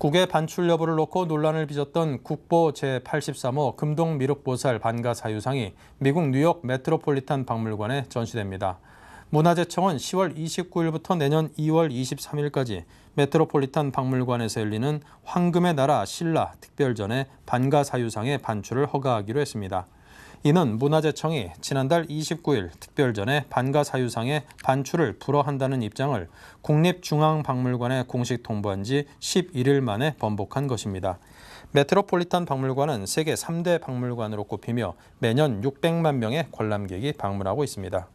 국외 반출 여부를 놓고 논란을 빚었던 국보 제83호 금동 미륵보살 반가 사유상이 미국 뉴욕 메트로폴리탄 박물관에 전시됩니다. 문화재청은 10월 29일부터 내년 2월 23일까지 메트로폴리탄 박물관에서 열리는 황금의 나라 신라 특별전에 반가 사유상의 반출을 허가하기로 했습니다. 이는 문화재청이 지난달 29일 특별전에 반가사유상의 반출을 불허한다는 입장을 국립중앙박물관에 공식 통보한 지 11일 만에 번복한 것입니다. 메트로폴리탄 박물관은 세계 3대 박물관으로 꼽히며 매년 600만 명의 관람객이 방문하고 있습니다.